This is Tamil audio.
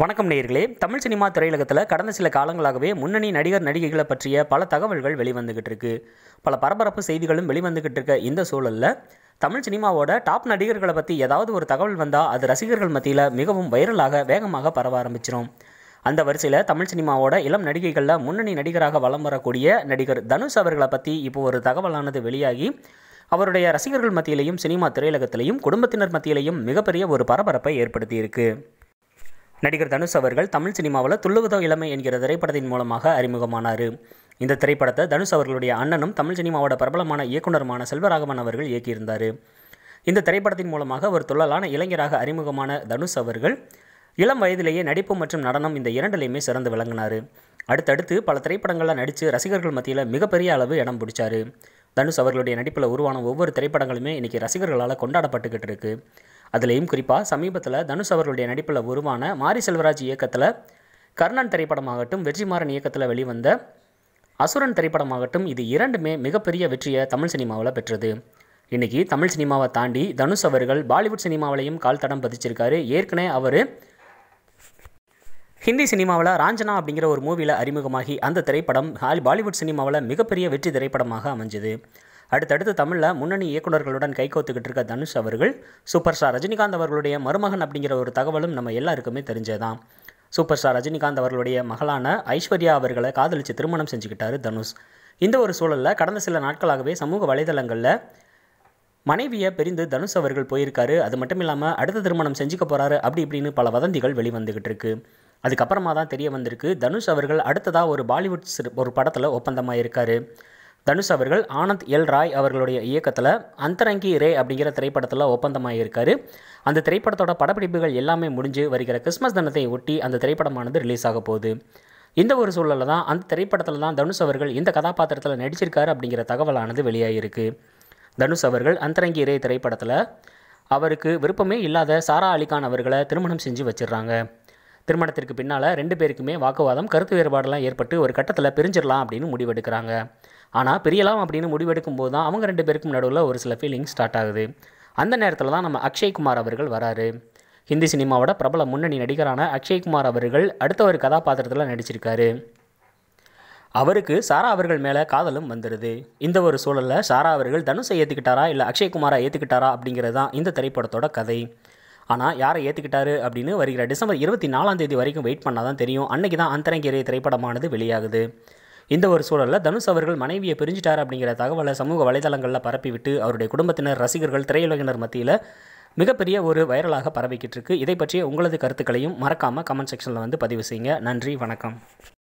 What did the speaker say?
வணக்கம் நேயர்களே தமிழ் சினிமா திரையுலகத்தில் கடந்த சில காலங்களாகவே முன்னணி நடிகர் நடிகைகளை பற்றிய பல தகவல்கள் வெளிவந்துகிட்டு இருக்கு பல பரபரப்பு செய்திகளும் வெளிவந்துகிட்டு இருக்க இந்த சூழலில் தமிழ் சினிமாவோட டாப் நடிகர்களை பற்றி ஏதாவது ஒரு தகவல் வந்தால் அது ரசிகர்கள் மத்தியில் மிகவும் வைரலாக வேகமாக பரவ ஆரம்பிச்சிடும் அந்த வரிசையில் தமிழ் சினிமாவோட இளம் நடிகைகளில் முன்னணி நடிகராக வலம் வரக்கூடிய நடிகர் தனுஷ் அவர்களை பற்றி இப்போ ஒரு தகவலானது வெளியாகி அவருடைய ரசிகர்கள் மத்தியிலையும் சினிமா திரையுலகத்திலையும் குடும்பத்தினர் மத்தியிலையும் மிகப்பெரிய ஒரு பரபரப்பை ஏற்படுத்தியிருக்கு நடிகர் தனுஷ் அவர்கள் தமிழ் சினிமாவில் துள்ளுவதோ இளமை என்கிற திரைப்படத்தின் மூலமாக அறிமுகமானார் இந்த திரைப்படத்தை தனுஷ் அவர்களுடைய அண்ணனும் தமிழ் சினிமாவோட பிரபலமான இயக்குநருமான செல்வராகவன் அவர்கள் இயக்கியிருந்தார் இந்த திரைப்படத்தின் மூலமாக ஒரு துள்ளலான இளைஞராக அறிமுகமான தனுஷ் அவர்கள் இளம் வயதிலேயே நடிப்பு மற்றும் நடனம் இந்த இரண்டிலையுமே சிறந்து விளங்கினார் அடுத்தடுத்து பல திரைப்படங்களில் நடித்து ரசிகர்கள் மத்தியில் மிகப்பெரிய அளவு இடம் பிடிச்சார் தனுஷ் அவர்களுடைய நடிப்பில் உருவான ஒவ்வொரு திரைப்படங்களுமே இன்றைக்கி ரசிகர்களால் கொண்டாடப்பட்டுக்கிட்டு இருக்குது அதுலேயும் குறிப்பாக சமீபத்தில் தனுஷ் அவர்களுடைய நடிப்பில் உருவான மாரி செல்வராஜ் இயக்கத்தில் கர்ணன் திரைப்படமாகட்டும் வெற்றிமாறன் இயக்கத்தில் வெளிவந்த அசுரன் திரைப்படமாகட்டும் இது இரண்டுமே மிகப்பெரிய வெற்றியை தமிழ் சினிமாவில் பெற்றது இன்றைக்கி தமிழ் சினிமாவை தாண்டி தனுஷ் அவர்கள் பாலிவுட் சினிமாவிலையும் கால் தடம் பதிச்சிருக்காரு ஏற்கனவே அவர் ஹிந்தி சினிமாவில் ராஞ்சனா அப்படிங்கிற ஒரு மூவியில் அறிமுகமாகி அந்த திரைப்படம் பாலிவுட் சினிமாவில் மிகப்பெரிய வெற்றி திரைப்படமாக அமைஞ்சது அடுத்தடுத்து தமிழில் முன்னணி இயக்குநர்களுடன் கைகோத்துக்கிட்டு இருக்க தனுஷ் அவர்கள் சூப்பர் ஸ்டார் ரஜினிகாந்த் அவர்களுடைய மருமகன் அப்படிங்கிற ஒரு தகவலும் நம்ம எல்லாருக்குமே தெரிஞ்சதுதான் சூப்பர் ஸ்டார் ரஜினிகாந்த் அவர்களுடைய மகளான ஐஸ்வர்யா அவர்களை காதலித்து திருமணம் செஞ்சுக்கிட்டாரு தனுஷ் இந்த ஒரு சூழலில் கடந்த சில நாட்களாகவே சமூக வலைதளங்களில் மனைவியை பிரிந்து தனுஷ் அவர்கள் போயிருக்காரு அது மட்டும் இல்லாமல் அடுத்த திருமணம் செஞ்சுக்க போகிறாரு அப்படி இப்படின்னு பல வதந்திகள் வெளிவந்துகிட்டு இருக்கு அதுக்கப்புறமா தான் தெரிய வந்திருக்கு தனுஷ் அவர்கள் அடுத்ததாக ஒரு பாலிவுட் ஒரு படத்தில் ஒப்பந்தமாக இருக்காரு தனுஷ் அவர்கள் ஆனந்த் எல் ராய் அவர்களுடைய இயக்கத்தில் அந்தரங்கி ரே அப்படிங்கிற திரைப்படத்தில் ஒப்பந்தமாக இருக்கார் அந்த திரைப்படத்தோட படப்பிடிப்புகள் எல்லாமே முடிஞ்சு வருகிற கிறிஸ்மஸ் தினத்தை ஒட்டி அந்த திரைப்படமானது ரிலீஸ் ஆக போகுது இந்த ஒரு சூழலில் தான் அந்த திரைப்படத்தில் தான் தனுஷ் அவர்கள் இந்த கதாபாத்திரத்தில் நடிச்சிருக்காரு அப்படிங்கிற தகவலானது வெளியாகிருக்கு தனுஷ் அவர்கள் அந்தரங்கி ரே திரைப்படத்தில் அவருக்கு விருப்பமே இல்லாத சாரா அலிகான் அவர்களை திருமணம் செஞ்சு வச்சிடுறாங்க திருமணத்திற்கு பின்னால் ரெண்டு பேருக்குமே வாக்குவாதம் கருத்து வேறுபாடெல்லாம் ஏற்பட்டு ஒரு கட்டத்தில் பிரிஞ்சிடலாம் அப்படின்னு முடிவெடுக்கிறாங்க ஆனால் பிரியலாம் அப்படின்னு முடிவெடுக்கும் போது தான் அவங்க ரெண்டு பேருக்கும் நடுவில் ஒரு சில ஃபீலிங் ஸ்டார்ட் ஆகுது அந்த நேரத்தில் தான் நம்ம அக்ஷய்குமார் அவர்கள் வராரு ஹிந்தி சினிமாவோட பிரபல முன்னணி நடிகரான அக்ஷய்குமார் அவர்கள் அடுத்த ஒரு கதாபாத்திரத்தில் நடிச்சிருக்காரு அவருக்கு சாரா அவர்கள் மேலே காதலும் வந்துடுது இந்த ஒரு சூழலில் சாரா அவர்கள் தனுஷை ஏற்றுக்கிட்டாரா இல்லை அக்ஷய்குமாரை ஏற்றுக்கிட்டாரா அப்படிங்கிறது தான் இந்த திரைப்படத்தோட கதை ஆனால் யாரை ஏற்றுக்கிட்டாரு அப்படின்னு வருகிற டிசம்பர் இருபத்தி நாலாம் தேதி வரைக்கும் வெயிட் பண்ணால் தான் தெரியும் அன்றைக்கி தான் அந்தரங்கேரிய திரைப்படமானது வெளியாகுது இந்த ஒரு சூழலில் தனுஷ் அவர்கள் மனைவியை பிரிஞ்சிட்டார் அப்படிங்கிற தகவலை சமூக வலைதளங்களில் பரப்பிவிட்டு அவருடைய குடும்பத்தினர் ரசிகர்கள் திரையுலகினர் மத்தியில் மிகப்பெரிய ஒரு வைரலாக பரவிக்கிட்டு இருக்கு இதை பற்றிய உங்களது கருத்துக்களையும் மறக்காமல் கமெண்ட் செக்ஷனில் வந்து பதிவு செய்யுங்க நன்றி வணக்கம்